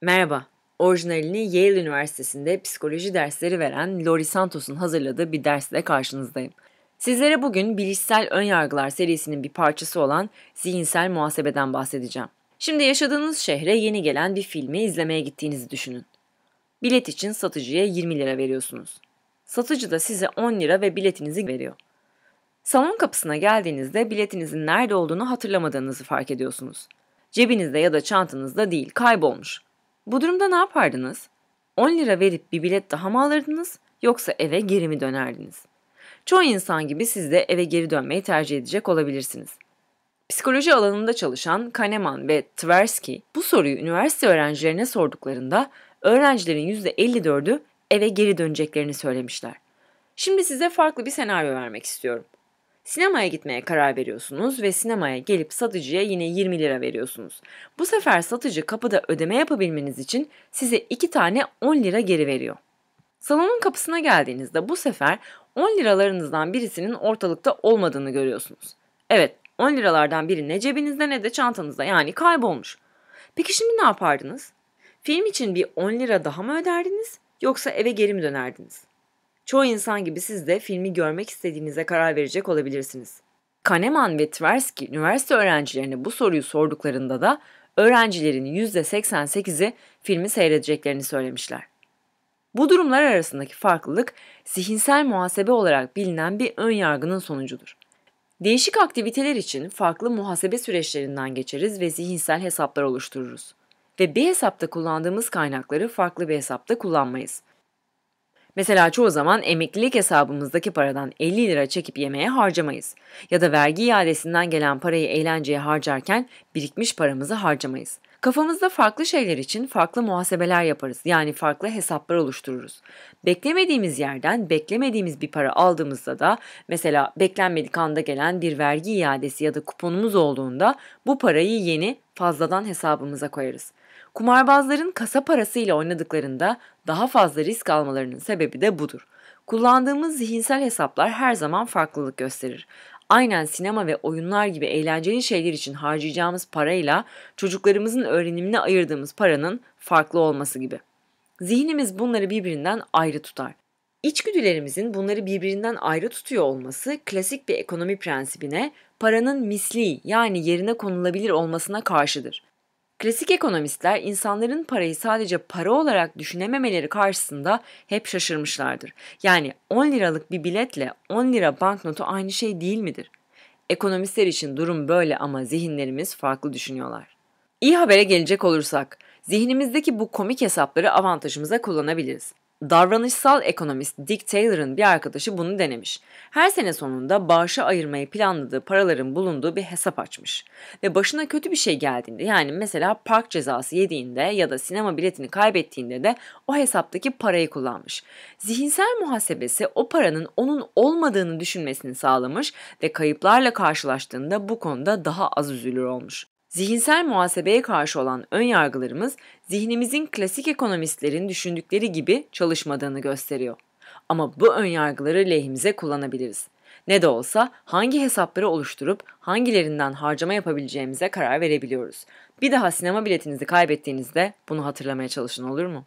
Merhaba, orijinalini Yale Üniversitesi'nde psikoloji dersleri veren Lori Santos'un hazırladığı bir dersle karşınızdayım. Sizlere bugün bilişsel önyargılar serisinin bir parçası olan zihinsel muhasebeden bahsedeceğim. Şimdi yaşadığınız şehre yeni gelen bir filmi izlemeye gittiğinizi düşünün. Bilet için satıcıya 20 lira veriyorsunuz. Satıcı da size 10 lira ve biletinizi veriyor. Salon kapısına geldiğinizde biletinizin nerede olduğunu hatırlamadığınızı fark ediyorsunuz. Cebinizde ya da çantanızda değil, kaybolmuş. Bu durumda ne yapardınız? 10 lira verip bir bilet daha mı alırdınız yoksa eve geri mi dönerdiniz? Çoğu insan gibi siz de eve geri dönmeyi tercih edecek olabilirsiniz. Psikoloji alanında çalışan Kahneman ve Tversky bu soruyu üniversite öğrencilerine sorduklarında öğrencilerin %54'ü eve geri döneceklerini söylemişler. Şimdi size farklı bir senaryo vermek istiyorum. Sinemaya gitmeye karar veriyorsunuz ve sinemaya gelip satıcıya yine 20 lira veriyorsunuz. Bu sefer satıcı kapıda ödeme yapabilmeniz için size 2 tane 10 lira geri veriyor. Salonun kapısına geldiğinizde bu sefer 10 liralarınızdan birisinin ortalıkta olmadığını görüyorsunuz. Evet, 10 liralardan biri ne cebinizde ne de çantanızda yani kaybolmuş. Peki şimdi ne yapardınız? Film için bir 10 lira daha mı öderdiniz yoksa eve geri mi dönerdiniz? Çoğu insan gibi siz de filmi görmek istediğinize karar verecek olabilirsiniz. Kahneman ve Tversky üniversite öğrencilerine bu soruyu sorduklarında da öğrencilerin %88'i filmi seyredeceklerini söylemişler. Bu durumlar arasındaki farklılık zihinsel muhasebe olarak bilinen bir ön yargının sonucudur. Değişik aktiviteler için farklı muhasebe süreçlerinden geçeriz ve zihinsel hesaplar oluştururuz. Ve bir hesapta kullandığımız kaynakları farklı bir hesapta kullanmayız. Mesela çoğu zaman emeklilik hesabımızdaki paradan 50 lira çekip yemeğe harcamayız. Ya da vergi iadesinden gelen parayı eğlenceye harcarken birikmiş paramızı harcamayız. Kafamızda farklı şeyler için farklı muhasebeler yaparız. Yani farklı hesaplar oluştururuz. Beklemediğimiz yerden beklemediğimiz bir para aldığımızda da mesela beklenmedik anda gelen bir vergi iadesi ya da kuponumuz olduğunda bu parayı yeni fazladan hesabımıza koyarız. Kumarbazların kasa parasıyla oynadıklarında daha fazla risk almalarının sebebi de budur. Kullandığımız zihinsel hesaplar her zaman farklılık gösterir. Aynen sinema ve oyunlar gibi eğlenceli şeyler için harcayacağımız parayla çocuklarımızın öğrenimine ayırdığımız paranın farklı olması gibi. Zihnimiz bunları birbirinden ayrı tutar. İçgüdülerimizin bunları birbirinden ayrı tutuyor olması klasik bir ekonomi prensibine paranın misli yani yerine konulabilir olmasına karşıdır. Klasik ekonomistler insanların parayı sadece para olarak düşünememeleri karşısında hep şaşırmışlardır. Yani 10 liralık bir biletle 10 lira banknotu aynı şey değil midir? Ekonomistler için durum böyle ama zihinlerimiz farklı düşünüyorlar. İyi habere gelecek olursak, zihnimizdeki bu komik hesapları avantajımıza kullanabiliriz. Davranışsal ekonomist Dick Taylor'ın bir arkadaşı bunu denemiş. Her sene sonunda bağışa ayırmayı planladığı paraların bulunduğu bir hesap açmış. Ve başına kötü bir şey geldiğinde yani mesela park cezası yediğinde ya da sinema biletini kaybettiğinde de o hesaptaki parayı kullanmış. Zihinsel muhasebesi o paranın onun olmadığını düşünmesini sağlamış ve kayıplarla karşılaştığında bu konuda daha az üzülür olmuş. Zihinsel muhasebeye karşı olan ön yargılarımız zihnimizin klasik ekonomistlerin düşündükleri gibi çalışmadığını gösteriyor. Ama bu ön yargıları lehimize kullanabiliriz. Ne de olsa hangi hesapları oluşturup hangilerinden harcama yapabileceğimize karar verebiliyoruz. Bir daha sinema biletinizi kaybettiğinizde bunu hatırlamaya çalışın olur mu?